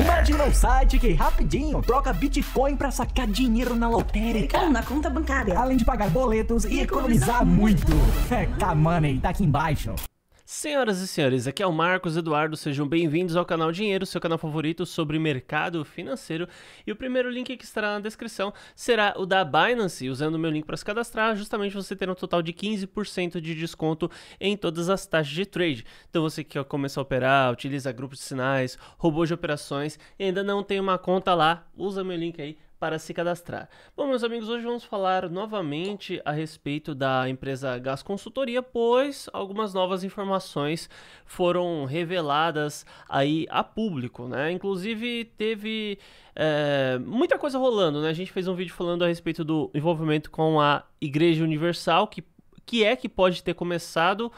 Imagina um site que rapidinho troca Bitcoin para sacar dinheiro na lotérica. Ou então, na conta bancária. Além de pagar boletos e, e economizar, economizar muito. muito. É, tá, money, tá aqui embaixo. Senhoras e senhores, aqui é o Marcos Eduardo, sejam bem-vindos ao canal Dinheiro, seu canal favorito sobre mercado financeiro. E o primeiro link que estará na descrição será o da Binance, usando o meu link para se cadastrar, justamente você terá um total de 15% de desconto em todas as taxas de trade. Então você que quer começar a operar, utiliza grupos de sinais, robôs de operações e ainda não tem uma conta lá, usa meu link aí para se cadastrar. Bom, meus amigos, hoje vamos falar novamente a respeito da empresa Gas Consultoria, pois algumas novas informações foram reveladas aí a público, né? Inclusive teve é, muita coisa rolando, né? A gente fez um vídeo falando a respeito do envolvimento com a Igreja Universal, que, que é que pode ter começado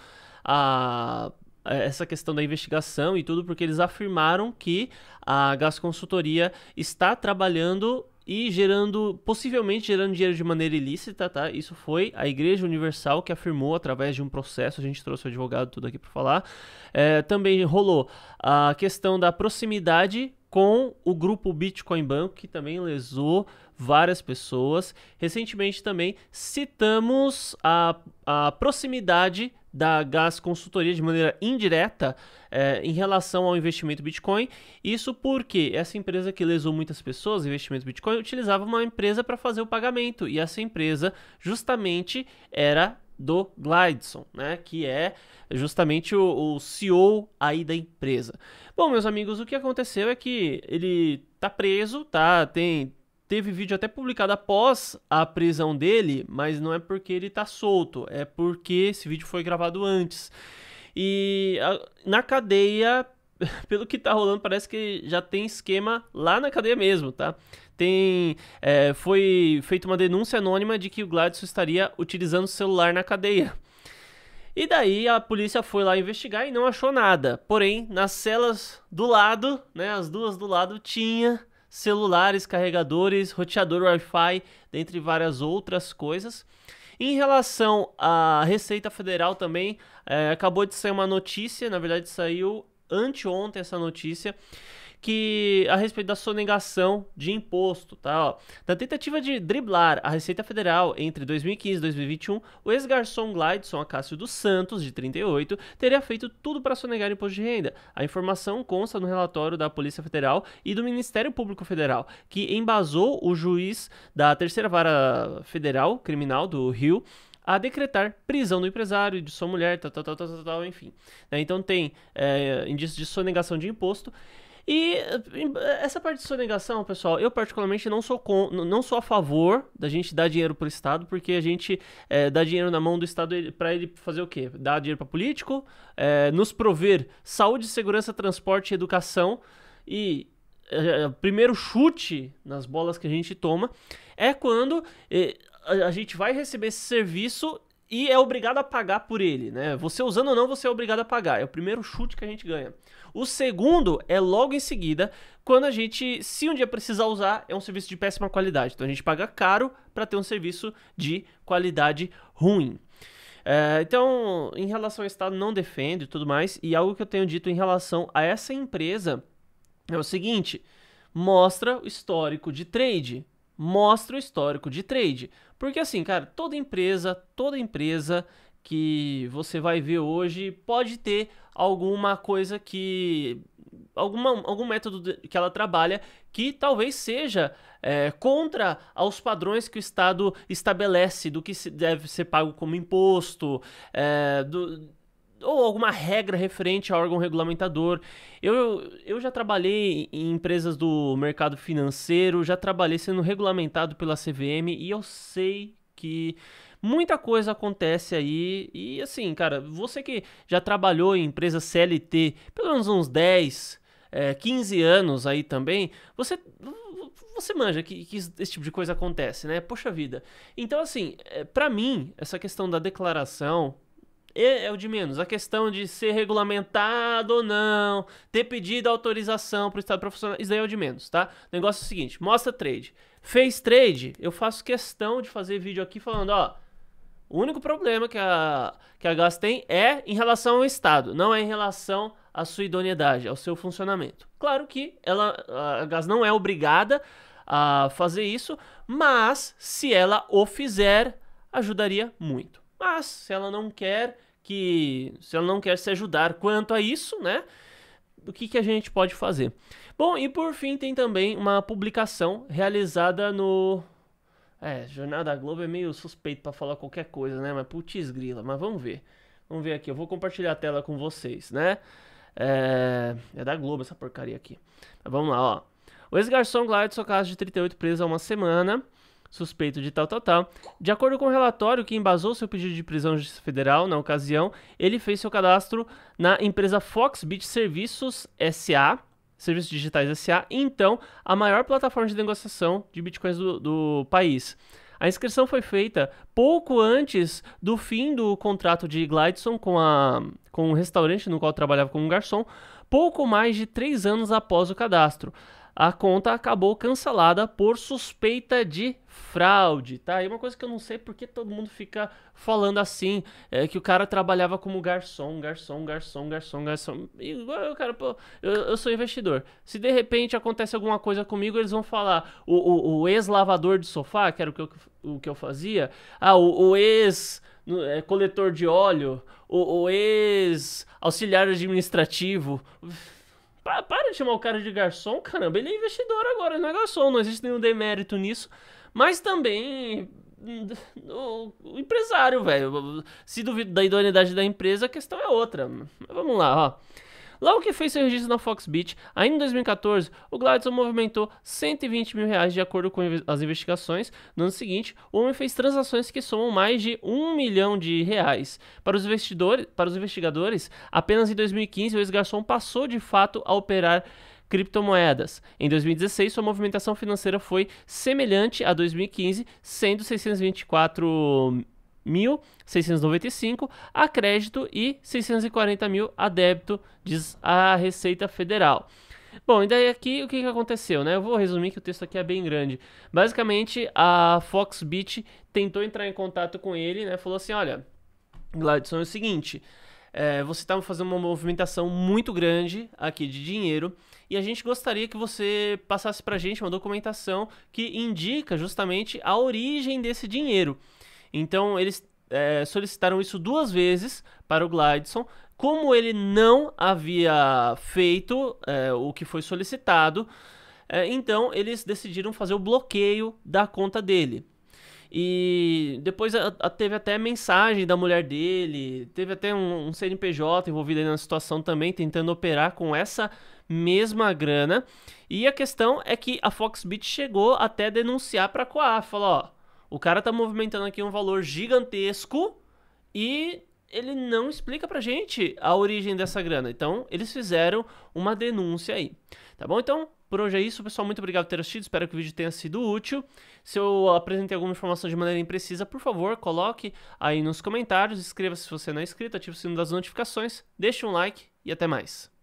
a essa questão da investigação e tudo, porque eles afirmaram que a Gas Consultoria está trabalhando e gerando, possivelmente gerando dinheiro de maneira ilícita, tá? Isso foi a Igreja Universal que afirmou através de um processo, a gente trouxe o advogado tudo aqui para falar. É, também rolou a questão da proximidade com o grupo Bitcoin Banco, que também lesou várias pessoas. Recentemente também citamos a, a proximidade da Gas Consultoria de maneira indireta é, em relação ao investimento Bitcoin. Isso porque essa empresa que lesou muitas pessoas, investimento Bitcoin, utilizava uma empresa para fazer o pagamento e essa empresa justamente era do Glideson, né, que é justamente o, o CEO aí da empresa. Bom, meus amigos, o que aconteceu é que ele tá preso, tá, tem teve vídeo até publicado após a prisão dele, mas não é porque ele tá solto, é porque esse vídeo foi gravado antes. E a, na cadeia, pelo que tá rolando, parece que já tem esquema lá na cadeia mesmo, tá? Tem, é, foi feita uma denúncia anônima de que o Gladson estaria utilizando o celular na cadeia. E daí a polícia foi lá investigar e não achou nada. Porém, nas celas do lado, né, as duas do lado tinha celulares, carregadores, roteador Wi-Fi, dentre várias outras coisas. Em relação à Receita Federal também, é, acabou de sair uma notícia, na verdade saiu anteontem essa notícia, que a respeito da sonegação de imposto, tá? Ó. tentativa de driblar a Receita Federal entre 2015 e 2021, o ex-garçom Glidson Acácio dos Santos, de 38, teria feito tudo para sonegar imposto de renda. A informação consta no relatório da Polícia Federal e do Ministério Público Federal, que embasou o juiz da Terceira Vara Federal Criminal do Rio, a decretar prisão do empresário e de sua mulher, tal, tal, tal, tal, tal, enfim. Né. Então tem é, indício de sonegação de imposto. E essa parte de sonegação, pessoal, eu particularmente não sou, com, não sou a favor da gente dar dinheiro para o Estado, porque a gente é, dá dinheiro na mão do Estado para ele fazer o quê? Dar dinheiro para político, é, nos prover saúde, segurança, transporte e educação. E é, é primeiro chute nas bolas que a gente toma é quando é, a gente vai receber esse serviço e é obrigado a pagar por ele, né? Você usando ou não, você é obrigado a pagar. É o primeiro chute que a gente ganha. O segundo é logo em seguida, quando a gente, se um dia precisar usar, é um serviço de péssima qualidade. Então a gente paga caro para ter um serviço de qualidade ruim. É, então, em relação ao Estado, não defende e tudo mais. E algo que eu tenho dito em relação a essa empresa é o seguinte: mostra o histórico de trade mostra o histórico de trade. Porque assim, cara, toda empresa, toda empresa que você vai ver hoje pode ter alguma coisa que. Alguma, algum método que ela trabalha que talvez seja é, contra aos padrões que o Estado estabelece do que deve ser pago como imposto, é, do, ou alguma regra referente a órgão regulamentador. Eu, eu já trabalhei em empresas do mercado financeiro, já trabalhei sendo regulamentado pela CVM e eu sei que muita coisa acontece aí. E assim, cara, você que já trabalhou em empresa CLT pelo menos uns 10, é, 15 anos aí também, você você manja que, que, esse tipo de coisa acontece, né? Poxa vida. Então, assim, é, para mim, essa questão da declaração é o de menos. A questão de ser regulamentado ou não, ter pedido autorização para o estado profissional, isso daí é o de menos, tá? O negócio é o seguinte: mostra trade. Fez trade, eu faço questão de fazer vídeo aqui falando, ó. O único problema que a, que a GAS tem é em relação ao Estado, não é em relação à sua idoneidade, ao seu funcionamento. Claro que ela, a GAS não é obrigada a fazer isso, mas se ela o fizer, ajudaria muito. Mas se ela não quer que se ela não quer se ajudar quanto a isso, né? O que, que a gente pode fazer? Bom, e por fim tem também uma publicação realizada no é, Jornada Globo é meio suspeito para falar qualquer coisa, né? Mas putz grila, mas vamos ver. Vamos ver aqui, eu vou compartilhar a tela com vocês, né? É, é da Globo essa porcaria aqui. Mas vamos lá, ó. O ex-garçom Gladson, caso de 38 preso há uma semana, suspeito de tal, tal, tal. De acordo com o relatório que embasou seu pedido de prisão justiça federal, na ocasião, ele fez seu cadastro na empresa Foxbit Serviços SA, Serviços Digitais SA, então a maior plataforma de negociação de bitcoins do, do país. A inscrição foi feita pouco antes do fim do contrato de Glidson com, a, com o restaurante no qual trabalhava como garçom, pouco mais de três anos após o cadastro a conta acabou cancelada por suspeita de fraude, tá? E uma coisa que eu não sei porque todo mundo fica falando assim, é que o cara trabalhava como garçom, garçom, garçom, garçom, garçom. Igual eu, cara, pô, eu, eu, sou investidor. Se de repente acontece alguma coisa comigo, eles vão falar, o, o, o ex-lavador de sofá, que era o que eu, o que eu fazia, ah, o, o ex... É, coletor de óleo, o, o ex-auxiliar administrativo para de chamar o cara de garçom, caramba. Ele é investidor agora, não é garçom. Não existe nenhum demérito nisso. Mas também hum, o, o, empresário, velho. Se duvida da idoneidade da empresa, a questão é outra. Mas vamos lá, ó. Logo que fez seu registro na Fox Beach, ainda em 2014, o Gladson movimentou 120 mil reais de acordo com as investigações. No ano seguinte, o homem fez transações que somam mais de 1 milhão de reais. Para os, investidores, para os investigadores, apenas em 2015 o ex-garçom passou de fato a operar criptomoedas. Em 2016, sua movimentação financeira foi semelhante a 2015, sendo 624 1.695 a crédito e 640 mil a débito, diz a Receita Federal. Bom, e daí aqui o que, que aconteceu, né? Eu vou resumir que o texto aqui é bem grande. Basicamente, a Foxbit tentou entrar em contato com ele, né? Falou assim, olha, Gladson, é o seguinte... É, você estava tá fazendo uma movimentação muito grande aqui de dinheiro e a gente gostaria que você passasse para a gente uma documentação que indica justamente a origem desse dinheiro. Então eles é, solicitaram isso duas vezes para o Gladson. Como ele não havia feito é, o que foi solicitado, é, então eles decidiram fazer o bloqueio da conta dele. E depois a, a, teve até mensagem da mulher dele, teve até um, um CNPJ envolvido na situação também, tentando operar com essa mesma grana. E a questão é que a Foxbit chegou até denunciar para a Coaf, falou, ó, o cara tá movimentando aqui um valor gigantesco e ele não explica pra gente a origem dessa grana. Então, eles fizeram uma denúncia aí. Tá bom? Então, por hoje é isso, pessoal. Muito obrigado por ter assistido. Espero que o vídeo tenha sido útil. Se eu apresentei alguma informação de maneira imprecisa, por favor, coloque aí nos comentários. Inscreva-se se você não é inscrito, ative o sino das notificações, deixe um like e até mais.